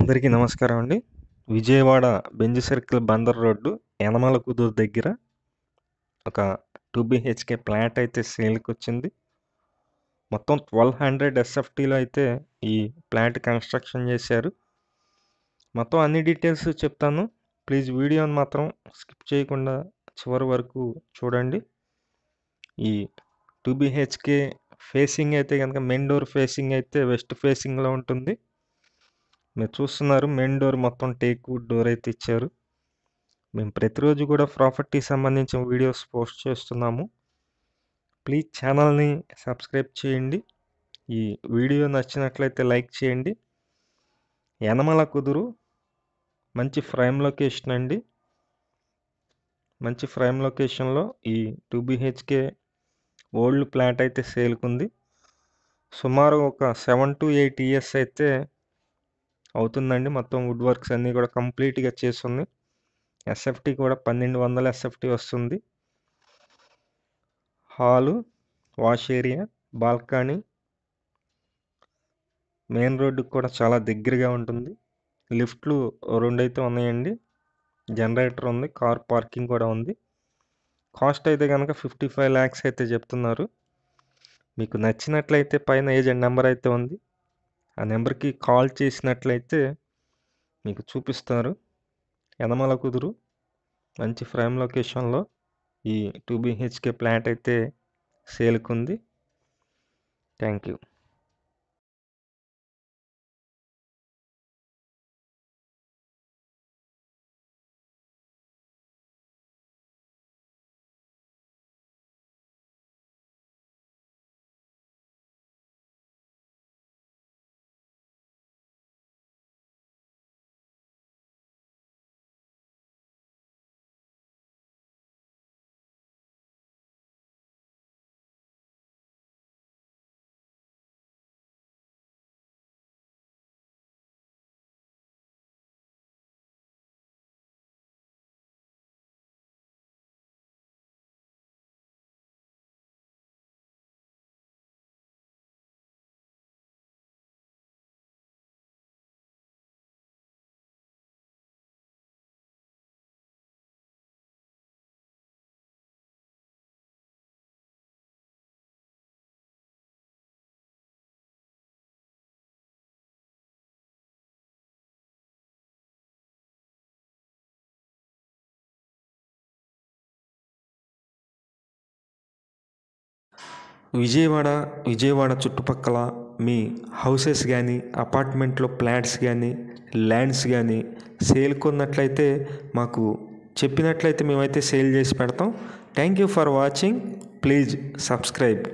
అందరికీ నమస్కారం అండి Vijayawada Benz circle Bandar road Yanamalakuduru దగ్గర ఒక టూ బిహెచ్కే ప్లాట్ అయితే సేల్కి వచ్చింది మొత్తం ట్వెల్వ్ హండ్రెడ్ ఎస్ఎఫ్టీలో అయితే ఈ ప్లాట్ కన్స్ట్రక్షన్ చేశారు మొత్తం అన్ని డీటెయిల్స్ చెప్తాను ప్లీజ్ వీడియోని మాత్రం స్కిప్ చేయకుండా చివరి వరకు చూడండి ఈ టూ బిహెచ్కే ఫేసింగ్ అయితే కనుక మెయిన్ డోర్ ఫేసింగ్ అయితే వెస్ట్ ఫేసింగ్లో ఉంటుంది మీరు చూస్తున్నారు మెయిన్ డోర్ మొత్తం టేక్ వుడ్ డోర్ అయితే ఇచ్చారు మేము ప్రతిరోజు కూడా ప్రాపర్టీ సంబంధించిన వీడియోస్ పోస్ట్ చేస్తున్నాము ప్లీజ్ ఛానల్ని సబ్స్క్రైబ్ చేయండి ఈ వీడియో నచ్చినట్లయితే లైక్ చేయండి యనమల కుదురు మంచి ఫ్రైమ్ లొకేషన్ అండి మంచి ఫ్రైమ్ లొకేషన్లో ఈ టూ బిహెచ్కే ఓల్డ్ ప్లాట్ అయితే సేల్కుంది సుమారు ఒక సెవెన్ టు ఎయిట్ ఇయర్స్ అయితే అవుతుందండి మొత్తం వుడ్ వర్క్స్ అన్నీ కూడా కంప్లీట్గా చేస్తుంది ఎస్ఎఫ్టీ కూడా పన్నెండు వందల ఎస్ఎఫ్టీ వస్తుంది hall wash area balcony main రోడ్డుకు కూడా చాలా దగ్గరగా ఉంటుంది లిఫ్ట్లు రెండైతే ఉన్నాయండి జనరేటర్ ఉంది కార్ పార్కింగ్ కూడా ఉంది కాస్ట్ అయితే కనుక ఫిఫ్టీ ఫైవ్ ల్యాక్స్ అయితే చెప్తున్నారు మీకు నచ్చినట్లయితే పైన ఏజెంట్ నెంబర్ అయితే ఉంది ఆ నెంబర్కి కాల్ చేసినట్లయితే మీకు చూపిస్తారు యనమల కుదురు మంచి ఫ్రేమ్ లొకేషన్లో ఈ టూ బీహెచ్కే ప్లాట్ అయితే సేల్కుంది థ్యాంక్ యూ విజయవాడ విజయవాడ చుట్టుపక్కల మీ హౌసెస్ కానీ అపార్ట్మెంట్లో ఫ్లాట్స్ కానీ ల్యాండ్స్ కానీ సేల్ కొన్నట్లయితే మాకు చెప్పినట్లయితే మేమైతే సేల్ చేసి పెడతాం thank you for watching please subscribe